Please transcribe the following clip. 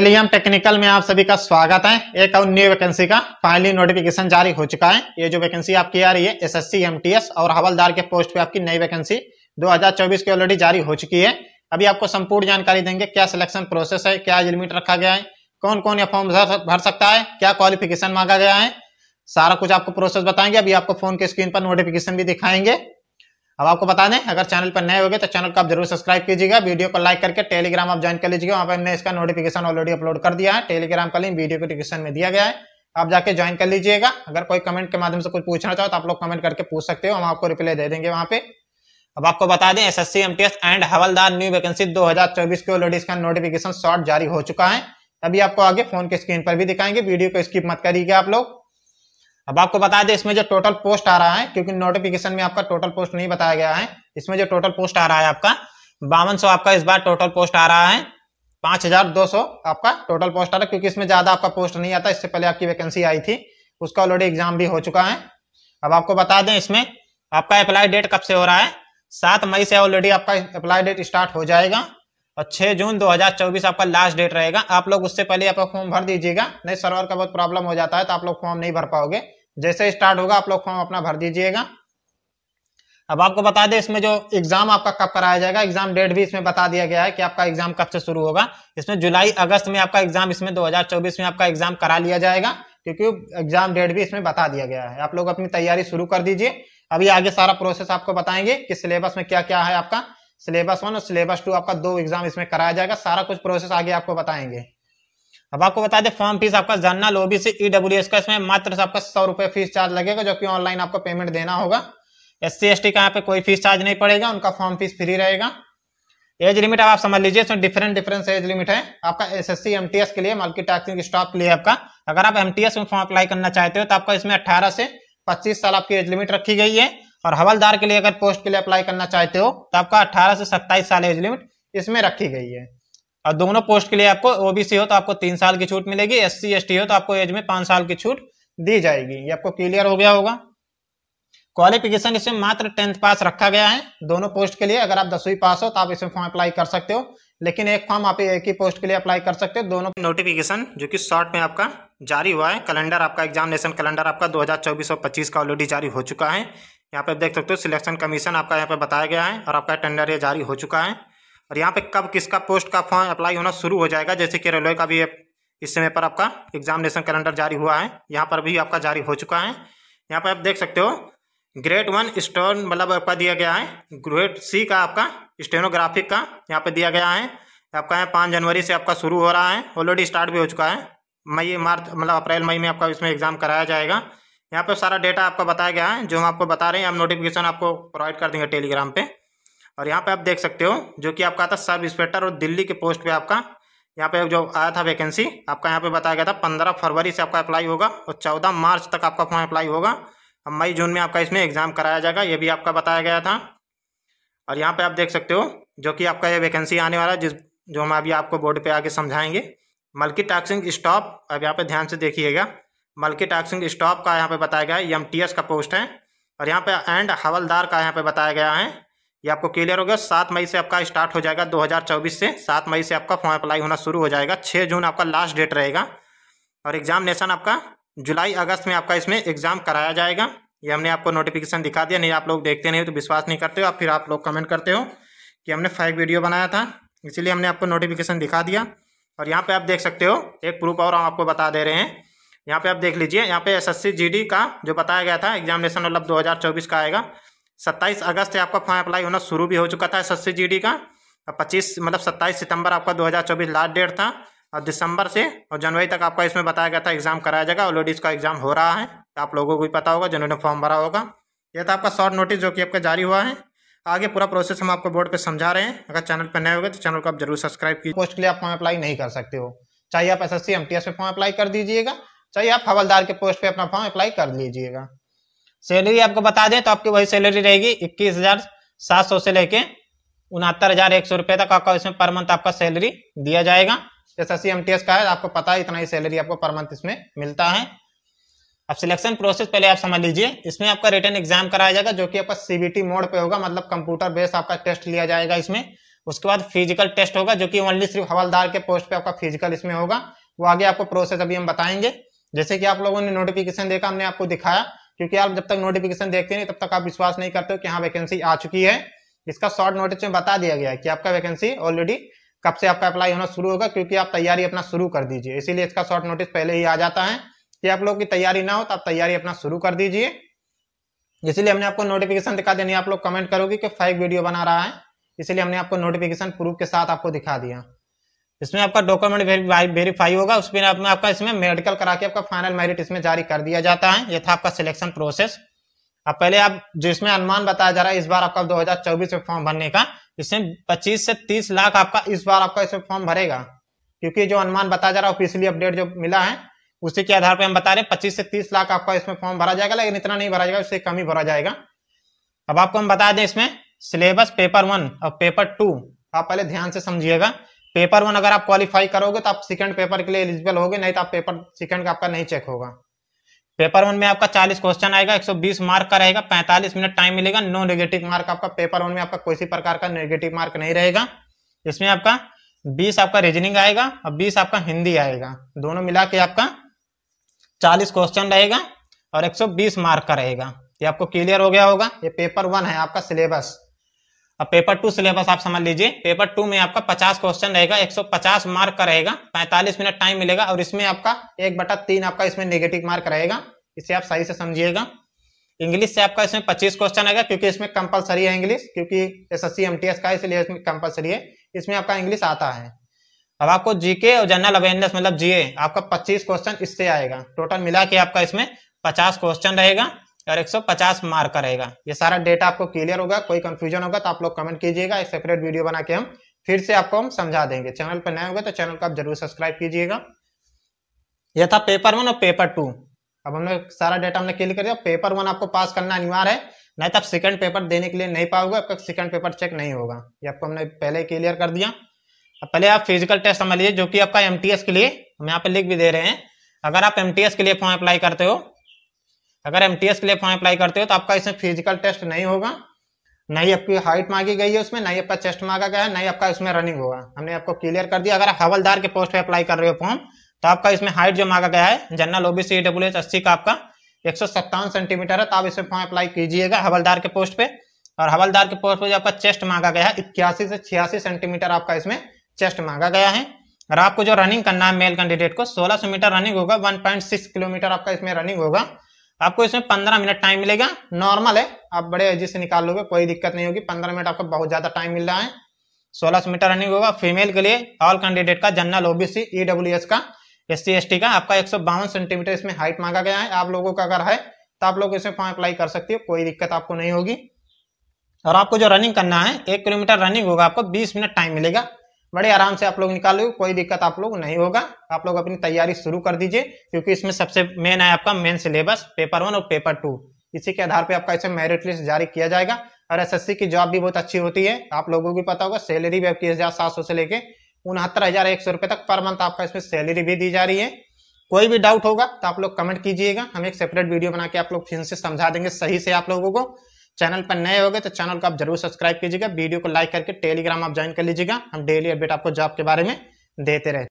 Telegram technical में आप सभी का स्वागत है एक और न्यू वैकेंसी का फाइनली नोटिफिकेशन जारी हो चुका है ये जो वैकेंसी आपकी आ रही है एसएससी एमटीएस और हवलदार के पोस्ट पे आपकी नई वैकेंसी 2024 की ऑलरेडी जारी हो चुकी है अभी आपको संपूर्ण जानकारी देंगे क्या सिलेक्शन प्रोसेस है क्या लिमिट रखा गया है कौन कौन ये फॉर्म भर सकता है क्या क्वालिफिकेशन मांगा गया है सारा कुछ आपको प्रोसेस बताएंगे अभी आपको फोन के स्क्रीन पर नोटिफिकेशन भी दिखाएंगे अब आपको बता दें अगर चैनल पर नए हो गए तो चैनल को आप जरूर सब्सक्राइब कीजिएगा वीडियो को लाइक करके टेलीग्राम आप ज्वाइन कर लीजिएगा वहाँ पर हमने इसका नोटिफिकेशन ऑलरेडी अपलोड कर दिया है टेलीग्राम का लिंक वीडियो के डिस्क्रिप्शन में दिया गया है आप जाके ज्वाइन कर लीजिएगा अगर कोई कमेंट के माध्यम से कुछ पूछना चाहो तो आप लोग कमेंट करके पूछ सकते हो हम आपको रिप्लाई दे देंगे वहाँ पे अब आपको बता दें एसएससी एमटीएस एंड हवलदार न्यू वैकेंसी 2024 के ऑलरेडी इसका नोटिफिकेशन शॉर्ट जारी हो चुका है अभी आपको आगे फोन के स्क्रीन पर भी दिखाएंगे वीडियो को स्किप मत करिएगा आप लोग अब आपको बता दें इसमें जो टोटल पोस्ट आ रहा है क्योंकि नोटिफिकेशन में आपका टोटल पोस्ट नहीं बताया गया है इसमें जो टोटल पोस्ट आ रहा है आपका बावन सौ आपका इस बार टोटल पोस्ट आ रहा है पांच हजार दो सौ आपका टोटल पोस्ट आ रहा है क्योंकि इसमें ज्यादा आपका पोस्ट नहीं आता इससे पहले आपकी वैकेंसी आई थी उसका ऑलरेडी एग्जाम भी हो चुका है अब आपको बता दें इसमें आपका अप्लाई डेट कब से हो रहा है सात मई से ऑलरेडी आपका अप्लाई डेट स्टार्ट हो जाएगा और छह जून चौबीस आपका लास्ट डेट रहेगा आप लोग उससे पहले आप फॉर्म भर दीजिएगा नहीं सर्वर का बहुत प्रॉब्लम हो जाता है तो आप लोग फॉर्म नहीं भर पाओगे जैसे स्टार्ट होगा आप लोग फॉर्म अपना भर दीजिएगा अब आपको बता दें इसमें जो एग्जाम आपका कब कराया जाएगा एग्जाम डेट भी इसमें बता दिया गया है कि आपका एग्जाम कब से शुरू होगा इसमें जुलाई अगस्त में आपका एग्जाम इसमें 2024 में आपका एग्जाम करा लिया जाएगा क्योंकि एग्जाम डेट भी इसमें बता दिया गया है आप लोग अपनी तैयारी शुरू कर दीजिए अभी आगे सारा प्रोसेस आपको बताएंगे कि सिलेबस में क्या क्या है आपका सिलेबस वन और सिलेबस टू आपका दो एग्जाम इसमें कराया जाएगा सारा कुछ प्रोसेस आगे आपको बताएंगे अब आपको बता दें फॉर्म फीस आपका जर्नल ओबीसी से ईडब्ल्यू e का इसमें मात्र से आपका सौ रुपये फीस चार्ज लगेगा जो कि ऑनलाइन आपको पेमेंट देना होगा एस सी एस टी का यहाँ पे कोई फीस चार्ज नहीं पड़ेगा उनका फॉर्म फीस फ्री रहेगा एज लिमिट आप समझ लीजिए इसमें डिफरेंट डिफरेंस एज लिमिट है आपका S S C M T S के लिए मल्टी टास्किंग स्टॉप के लिए आपका अगर आप एम टी एस में फॉर्म अप्लाई करना चाहते हो तो आपका इसमें अट्ठारह से पच्चीस साल आपकी एज लिमिट रखी गई है और हवलदार के लिए अगर पोस्ट के लिए अप्लाई करना चाहते हो तो आपका अट्ठारह से सत्ताईस साल एज लिमिट इसमें रखी गई है और दोनों पोस्ट के लिए आपको ओबीसी हो तो आपको तीन साल की छूट मिलेगी एस सी हो तो आपको एज में पांच साल की छूट दी जाएगी ये आपको क्लियर हो गया होगा क्वालिफिकेशन इसमें मात्र टेंथ पास रखा गया है दोनों पोस्ट के लिए अगर आप दसवीं पास हो तो आप इसमें फॉर्म अप्लाई कर सकते हो लेकिन एक फॉर्म आप एक ही पोस्ट के लिए अप्लाई कर सकते हो दोनों नोटिफिकेशन जो कि शॉर्ट में आपका जारी हुआ है कैलेंडर आपका एग्जामिनेशन कैलेंडर आपका 2024 और 25 का ऑलरेडी जारी हो चुका है यहाँ पे देख सकते हो सिलेक्शन कमीशन आपका यहाँ पे बताया गया है और आपका टेंडर ये जारी हो चुका है और यहाँ पे कब किसका पोस्ट का फॉर्म अप्लाई होना शुरू हो जाएगा जैसे कि रेलवे का भी इस समय पर आपका एग्जामिनेशन कैलेंडर जारी हुआ है यहाँ पर भी आपका जारी हो चुका है यहाँ पर आप देख सकते हो ग्रेड वन स्टोन मतलब आपका दिया गया है ग्रेड सी का आपका स्टेनोग्राफिक का यहाँ पर दिया गया है आपका है पाँच जनवरी से आपका शुरू हो रहा है ऑलरेडी स्टार्ट भी हो चुका है मई मार्च मतलब अप्रैल मई में आपका इसमें एग्ज़ाम कराया जाएगा यहाँ पर सारा डेटा आपका बताया गया है जो हम आपको बता रहे हैं हम नोटिफिकेशन आपको प्रोवाइड कर देंगे टेलीग्राम पर और यहाँ पे आप देख सकते हो जो कि आपका आता सब इंस्पेक्टर और दिल्ली के पोस्ट पे आपका यहाँ पे जो आया था वैकेंसी आपका यहाँ पे बताया गया था पंद्रह फरवरी से आपका अप्लाई होगा और चौदह मार्च तक आपका फॉर्म अप्लाई होगा और मई जून में आपका इसमें एग्ज़ाम कराया जाएगा ये भी आपका बताया गया था और यहाँ पर आप देख सकते हो जो कि आपका ये वैकेंसी आने वाला है जिस जो हम अभी आपको बोर्ड पर आके समझाएंगे मल्टी टैक्सिंग स्टॉप अब यहाँ पर ध्यान से देखिएगा मल्टी टैक्सिंग स्टॉप का यहाँ पर बताया गया है एम का पोस्ट है और यहाँ पे एंड हवलदार का यहाँ पे बताया गया है ये आपको क्लियर हो गया सात मई से आपका स्टार्ट हो जाएगा 2024 से सात मई से आपका फॉर्म अप्लाई होना शुरू हो जाएगा छः जून आपका लास्ट डेट रहेगा और एग्जामिनेशन आपका जुलाई अगस्त में आपका इसमें एग्जाम कराया जाएगा ये हमने आपको नोटिफिकेशन दिखा दिया नहीं आप लोग देखते नहीं तो विश्वास नहीं करते हो आप फिर आप लोग कमेंट करते हो कि हमने फाइव वीडियो बनाया था इसीलिए हमने आपको नोटिफिकेशन दिखा दिया और यहाँ पर आप देख सकते हो एक प्रूफ और हम आपको बता दे रहे हैं यहाँ पर आप देख लीजिए यहाँ पर एस एस का जो बताया गया था एग्जामिनेशन मतलब दो का आएगा सत्ताईस अगस्त से आपका फॉर्म अप्लाई होना शुरू भी हो चुका था एस एस का और पच्चीस मतलब सत्ताईस सितंबर आपका 2024 लास्ट डेट था और दिसंबर से और जनवरी तक आपका इसमें बताया गया था एग्जाम कराया जाएगा ऑलरेडी इसका एग्जाम हो रहा है तो आप लोगों को भी पता होगा जिन्होंने फॉर्म भरा होगा यह था आपका शॉर्ट नोटिस जो कि आपका जारी हुआ है आगे पूरा प्रोसेस हम आपको बोर्ड पर समझा रहे हैं अगर चैनल पर नए हो तो चैनल को आप जरूर सब्सक्राइब कीजिए पोस्ट के लिए आप फॉर्म अप्लाई नहीं कर सकते हो चाहे आप एस एस सी में फॉर्म अप्लाई कर दीजिएगा चाहे आप हवलदार के पोस्ट पर अपना फॉर्म अप्लाई कर लीजिएगा सैलरी आपको बता दें तो आपकी वही सैलरी रहेगी इक्कीस हजार सात सौ से लेके उनहत्तर हजार एक सौ रुपए तक आपका इसमें पर मंथ आपका सैलरी दिया जाएगा S S M T S का है आपको पता है इतना ही सैलरी आपको पर मंथ इसमें मिलता है अब सिलेक्शन प्रोसेस पहले आप समझ लीजिए इसमें आपका रिटर्न एग्जाम कराया जाएगा जो कि आपका सीबीटी मोड पे होगा मतलब कंप्यूटर बेस्ड आपका टेस्ट लिया जाएगा इसमें उसके बाद फिजिकल टेस्ट होगा जो कि ओनली सिर्फ हवलदार के पोस्ट पे आपका फिजिकल इसमें होगा वो आगे आपको प्रोसेस अभी हम बताएंगे जैसे कि आप लोगों ने नोटिफिकेशन देखा हमने आपको दिखाया क्योंकि आप जब तक नोटिफिकेशन देखते नहीं तब तक आप विश्वास नहीं करते हो कि हाँ वैकेंसी आ चुकी है इसका शॉर्ट नोटिस में बता दिया गया है कि आपका वैकेंसी ऑलरेडी कब से आपका अप्लाई होना शुरू होगा क्योंकि आप तैयारी अपना शुरू कर दीजिए इसीलिए इसका शॉर्ट नोटिस पहले ही आ जाता है कि आप लोग की तैयारी ना हो तो आप तैयारी अपना शुरू कर दीजिए इसीलिए हमने आपको नोटिफिकेशन दिखा देनी आप लोग कमेंट करोगे कि फाइव वीडियो बना रहा है इसीलिए हमने आपको नोटिफिकेशन प्रूफ के साथ आपको दिखा दिया इसमें आपका डॉक्यूमेंट वेरीफाई होगा उसमें पर आपका इसमें मेडिकल करा के आपका फाइनल मेरिट इसमें जारी कर दिया जाता है यह था आपका सिलेक्शन प्रोसेस अब पहले आप जिसमें अनुमान बताया जा रहा है इस बार आपका 2024 में फॉर्म भरने का इसमें 25 से 30 लाख आपका इस बार आपका इसमें फॉर्म भरेगा क्योंकि जो अनुमान बताया जा रहा है ऑफिसियली अपडेट जो मिला है उसी के आधार पर हम बता रहे हैं पच्चीस से तीस लाख आपका इसमें फॉर्म भरा जाएगा लेकिन इतना नहीं भरा जाएगा उससे कम ही भरा जाएगा अब आपको हम बता दें इसमें सिलेबस पेपर वन और पेपर टू आप पहले ध्यान से समझिएगा पेपर वन अगर आप क्वालिफाई करोगे तो आप सेकंड पेपर के लिए एलिजिबल होगे नहीं तो आप पेपर सेकंड का आपका नहीं चेक होगा पेपर वन में आपका 40 क्वेश्चन आएगा 120 मार्क का रहेगा 45 मिनट टाइम मिलेगा नो नेगेटिव मार्क आपका पेपर वन में आपका कोई प्रकार का नेगेटिव मार्क नहीं रहेगा इसमें आपका बीस आपका रीजनिंग आएगा और बीस आपका हिंदी आएगा दोनों मिला के आपका चालीस क्वेश्चन रहेगा और एक मार्क का रहेगा ये आपको क्लियर हो गया होगा ये पेपर वन है आपका सिलेबस अब पेपर टू सिलेबस आप समझ लीजिए पेपर टू में आपका 50 क्वेश्चन रहेगा 150 मार्क का रहेगा 45 मिनट टाइम मिलेगा और इसमें आपका एक बटा तीन आपका इसमें नेगेटिव मार्क रहेगा इसे आप सही से समझिएगा इंग्लिश से आपका इसमें 25 क्वेश्चन आएगा क्योंकि इसमें कंपलसरी है इंग्लिश क्योंकि एस एस का इसलिए इसमें कंपलसरी है इसमें आपका इंग्लिश आता है अब आपको जीके और जनरल अवेयरनेस मतलब जीए आपका पच्चीस क्वेश्चन इससे आएगा टोटल मिला के आपका इसमें पचास क्वेश्चन रहेगा और 150 मार्क का रहेगा ये सारा डेटा आपको क्लियर होगा कोई कंफ्यूजन होगा तो आप लोग कमेंट कीजिएगा एक सेपरेट वीडियो बना के हम फिर से आपको हम समझा देंगे चैनल पर नए होंगे तो चैनल को आप जरूर सब्सक्राइब कीजिएगा यह था पेपर वन और पेपर टू अब हमने सारा डेटा हमने क्लियर कर दिया पेपर वन आपको पास करना अनिवार्य है नहीं तो आप सेकंड पेपर देने के लिए नहीं पाओगे आपका सेकंड पेपर चेक नहीं होगा ये आपको हमने पहले ही क्लियर कर दिया अब पहले आप फिजिकल टेस्ट समझ लीजिए जो कि आपका एमटीएस के लिए हम यहाँ पे लिख भी दे रहे हैं अगर आप एमटीएस के लिए फॉर्म अप्लाई करते हो अगर एम टी एस के लिए फॉर्म अप्लाई करते हो तो आपका इसमें फिजिकल टेस्ट नहीं होगा नहीं आपकी हाइट मांगी गई है उसमें नहीं आपका चेस्ट मांगा गया है नहीं आपका इसमें रनिंग होगा हमने आपको क्लियर कर दिया अगर आप हवलदार के पोस्ट पे अप्लाई कर रहे हो फॉर्म तो आपका इसमें हाइट जो मांगा गया है जनरल ओबीसी डब्ल्यू एच अस्सी का आपका एक सेंटीमीटर है तो आप इसमें फॉर्म अप्लाई कीजिएगा हवलदार के पोस्ट पे और हवलदार के पोस्ट पर जो आपका चेस्ट मांगा गया है इक्यासी से छियासी सेंटीमीटर आपका इसमें चेस्ट मांगा गया है और आपको जो रनिंग करना है मेल कैंडिडेट को सोलह मीटर रनिंग होगा वन किलोमीटर आपका इसमें रनिंग होगा आपको इसमें पंद्रह मिनट टाइम मिलेगा नॉर्मल है आप बड़े एजी से निकाल लोगे कोई दिक्कत नहीं होगी पंद्रह मिनट आपको बहुत ज्यादा टाइम मिल रहा है सोलह सौ मीटर रनिंग होगा फीमेल के लिए ऑल कैंडिडेट का जनरल ओबीसी ईडब्ल्यू एस का एस सी का आपका एक सेंटीमीटर इसमें हाइट मांगा गया है आप लोगों का अगर है तो आप लोग इसमें फॉर्म अप्लाई कर सकती हो कोई दिक्कत आपको नहीं होगी और आपको जो रनिंग करना है एक किलोमीटर रनिंग होगा आपको बीस मिनट टाइम मिलेगा बड़े आराम से आप लोग निकाल लो कोई दिक्कत आप लोग नहीं होगा आप लोग अपनी तैयारी शुरू कर दीजिए क्योंकि इसमें सबसे मेन है आपका मेन सिलेबस पेपर वन और पेपर टू इसी के आधार पर आपका इसमें मेरिट लिस्ट जारी किया जाएगा और एसएससी की जॉब भी बहुत अच्छी होती है आप लोगों को पता होगा सैलरी भी आपकी हजार सात सौ से लेके उनहत्तर हजार एक सौ रुपए तक पर मंथ आपका इसमें सैलरी भी दी जा रही है कोई भी डाउट होगा तो आप लोग कमेंट कीजिएगा हम एक सेपरेट वीडियो बना के आप लोग फिर से समझा देंगे सही से आप लोगों को चैनल पर नए हो गए तो चैनल को आप जरूर सब्सक्राइब कीजिएगा वीडियो को लाइक करके टेलीग्राम आप ज्वाइन कर लीजिएगा हम डेली अपडेट आपको जॉब के बारे में देते रहे